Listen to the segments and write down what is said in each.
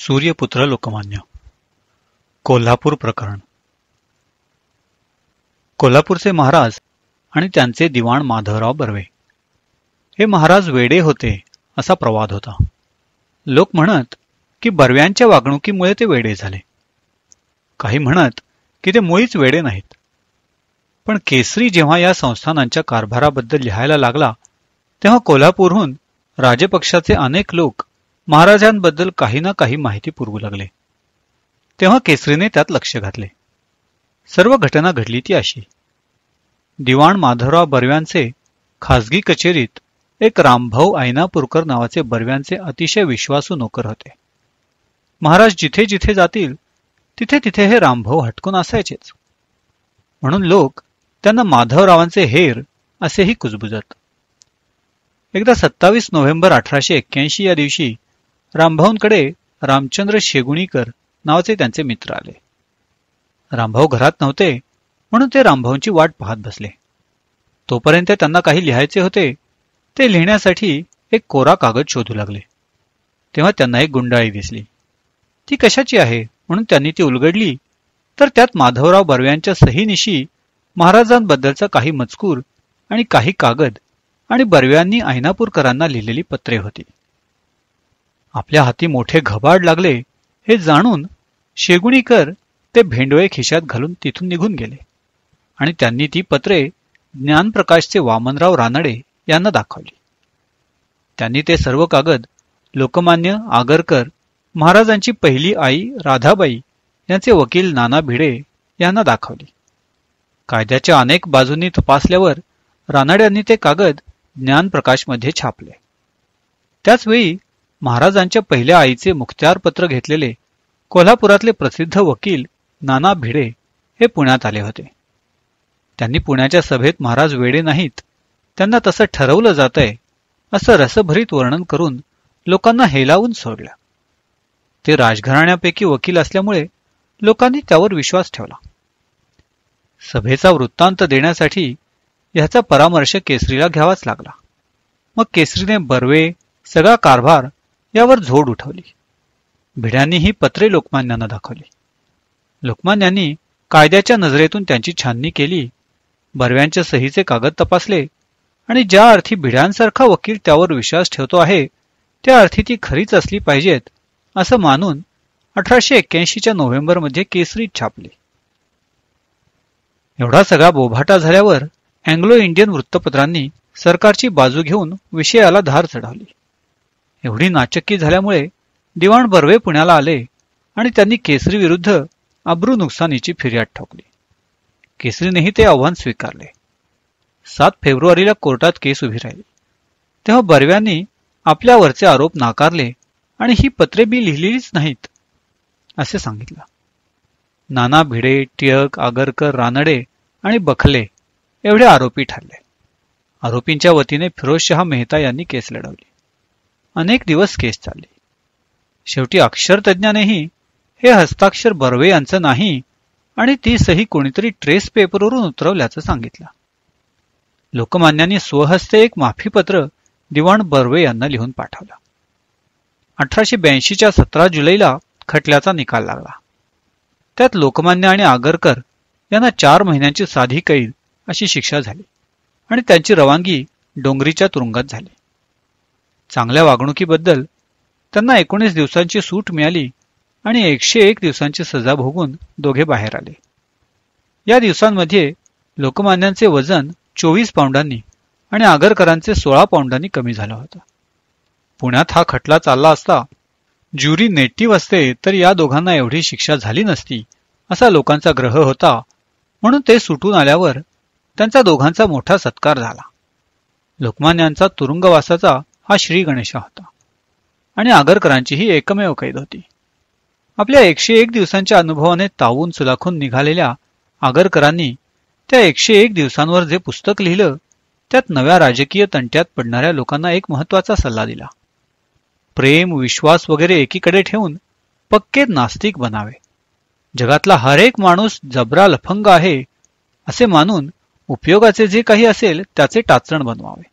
सूर्यपुत्र लोकमान्य कोल्हापूर प्रकरण कोल्हापूरचे महाराज आणि त्यांचे दिवाण माधवराव बर्वे हे महाराज वेडे होते असा प्रवाद होता लोक म्हणत की बर्व्यांच्या वागणुकीमुळे ते वेडे झाले काही म्हणत की ते मुळीच वेडे नाहीत पण केसरी जेव्हा या संस्थानांच्या कारभाराबद्दल लिहायला लागला तेव्हा कोल्हापूरहून राजपक्षाचे अनेक लोक महाराजांबद्दल काही ना काही माहिती पुरवू लागले तेव्हा केसरीने त्यात लक्ष घातले सर्व घटना घडली ती अशी दिवाण माधवराव बर्व्यांचे खासगी कचेरीत एक रामभाऊ आयनापूरकर नावाचे बर्व्यांचे अतिशय विश्वासू नोकर होते महाराज जिथे जिथे जातील तिथे तिथे हे रामभाऊ हटकून असायचेच म्हणून लोक त्यांना माधवरावांचे हेर असेही कुजबुजत एकदा सत्तावीस नोव्हेंबर अठराशे एक्क्याऐंशी या दिवशी रामभाऊंकडे रामचंद्र शेगुणीकर नावाचे त्यांचे मित्र आले रामभाऊ घरात नव्हते म्हणून ते रामभाऊंची वाट पाहत बसले तोपर्यंत त्यांना काही लिहायचे होते ते लिहिण्यासाठी एक कोरा कागद शोधू लागले तेव्हा त्यांना एक गुंडाळी दिसली ती कशाची आहे म्हणून त्यांनी ती उलगडली तर त्यात माधवराव बर्व्यांच्या सहीनिशी महाराजांबद्दलचा काही मजकूर आणि काही कागद आणि बर्व्यांनी ऐनापूरकरांना लिहिलेली पत्रे होती आपल्या हाती मोठे घबाड लागले हे जाणून शेगुणीकर ते भेंडोळे खिशात घालून तिथून निघून गेले आणि त्यांनी ती पत्रे ज्ञानप्रकाशचे वामनराव रानडे यांना दाखवली त्यांनी ते सर्व कागद लोकमान्य आगरकर महाराजांची पहिली आई राधाबाई यांचे वकील नाना भिडे यांना दाखवली कायद्याच्या अनेक बाजूंनी तपासल्यावर रानाड्यांनी ते कागद ज्ञानप्रकाशमध्ये छापले त्याचवेळी महाराजांच्या पहिल्या आईचे मुख्त्यारपत्र घेतलेले कोल्हापुरातले प्रसिद्ध वकील नाना भिडे हे पुण्यात आले होते त्यांनी पुण्याच्या सभेत महाराज वेडे नाहीत त्यांना तसं ठरवलं जातंय असं रसभरीत वर्णन करून लोकांना हेलावून सोडलं ते राजघराण्यापैकी वकील असल्यामुळे लोकांनी त्यावर विश्वास ठेवला सभेचा वृत्तांत देण्यासाठी ह्याचा परामर्श केसरीला घ्यावाच लागला मग केसरीने बर्वे सगळा कारभार यावर झोड उठवली भिड्यांनी ही पत्रे लोकमान्यांना दाखवली लोकमान्यांनी कायद्याच्या नजरेतून त्यांची छाननी केली बरव्यांच्या सहीचे कागद तपासले आणि ज्या अर्थी भिड्यांसारखा वकील त्यावर विश्वास ठेवतो आहे त्या अर्थी ती खरीच असली पाहिजेत असं मानून अठराशे एक्क्याऐंशीच्या नोव्हेंबरमध्ये केसरी छापली एवढा सगळा बोभाटा झाल्यावर अँग्लो इंडियन वृत्तपत्रांनी सरकारची बाजू घेऊन विषयाला धार चढवली एवढी नाचक्की झाल्यामुळे दिवाण बर्वे पुण्याला आले आणि त्यांनी केसरी विरुद्ध अब्रू नुकसानीची फिर्याद ठोकली केसरीनेही ते आव्हान स्वीकारले सात फेब्रुवारीला कोर्टात केस उभी राहिली तेव्हा बर्व्यांनी आपल्यावरचे आरोप नाकारले आणि ही पत्रे मी लिहिलेलीच नाहीत असे सांगितलं नाना भिडे टिळक आगरकर रानडे आणि बखले एवढे आरोपी ठरले आरोपींच्या वतीने फिरोजशहा मेहता यांनी केस लढवली अनेक दिवस केस चालले शेवटी अक्षरतज्ञानेही हे हस्ताक्षर बर्वे यांचं नाही आणि ती सही कोणीतरी ट्रेस पेपरवरून उतरवल्याचं सांगितलं लोकमान्यांनी स्वहस्ते एक माफीपत्र दिवाण बर्वे यांना लिहून पाठवलं अठराशे ब्याऐंशीच्या सतरा जुलैला खटल्याचा निकाल लागला त्यात लोकमान्य आणि आगरकर यांना चार महिन्यांची साधी कैद अशी शिक्षा झाली आणि त्यांची रवानगी डोंगरीच्या तुरुंगात झाली चांगल्या वागणुकीबद्दल त्यांना एकोणीस दिवसांची सूट मिळाली आणि एकशे एक दिवसांची सजा भोगून दोघे बाहेर आले या दिवसांमध्ये लोकमान्यांचे वजन चोवीस पाऊंडांनी आणि आगरकरांचे सोळा पाऊंडांनी कमी झालं होतं पुण्यात हा खटला चालला असता ज्युरी नेटिव्ह असते तर या दोघांना एवढी शिक्षा झाली नसती असा लोकांचा ग्रह होता म्हणून ते सुटून आल्यावर त्यांचा दोघांचा मोठा सत्कार झाला लोकमान्यांचा तुरुंगवासाचा हा श्री गणेशा होता आणि आगरकरांची ही एकमेव कैद होती आपल्या एकशे एक दिवसांच्या अनुभवाने तावून सुलाखून निघालेल्या आगरकरांनी त्या एकशे एक दिवसांवर जे पुस्तक लिहिलं त्यात नव्या राजकीय तंट्यात पडणाऱ्या लोकांना एक महत्वाचा सल्ला दिला प्रेम विश्वास वगैरे एकीकडे ठेवून पक्के नास्तिक बनावे जगातला एक माणूस जबरा लफंग आहे असे मानून उपयोगाचे जे काही असेल त्याचे टाचण बनवावे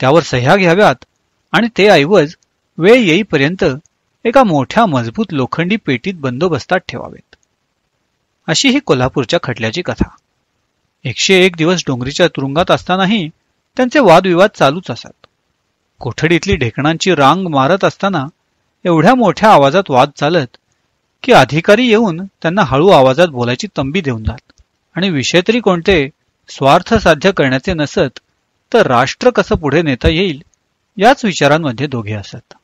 त्यावर सह्या घ्याव्यात आणि ते ऐवज वेळ येईपर्यंत एका मोठ्या मजबूत लोखंडी पेटीत बंदोबस्तात ठेवावेत अशी ही कोल्हापूरच्या खटल्याची कथा एकशे एक दिवस डोंगरीच्या तुरुंगात असतानाही त्यांचे वादविवाद चालूच असत कोठडीतली ढेकणांची रांग मारत असताना एवढ्या मोठ्या आवाजात वाद चालत की अधिकारी येऊन त्यांना हळू आवाजात बोलायची तंबी देऊन जात आणि विषय तरी कोणते स्वार्थ साध्य करण्याचे नसत तर राष्ट्र कसं पुढे नेता येईल याच विचारांमध्ये दोघे असत.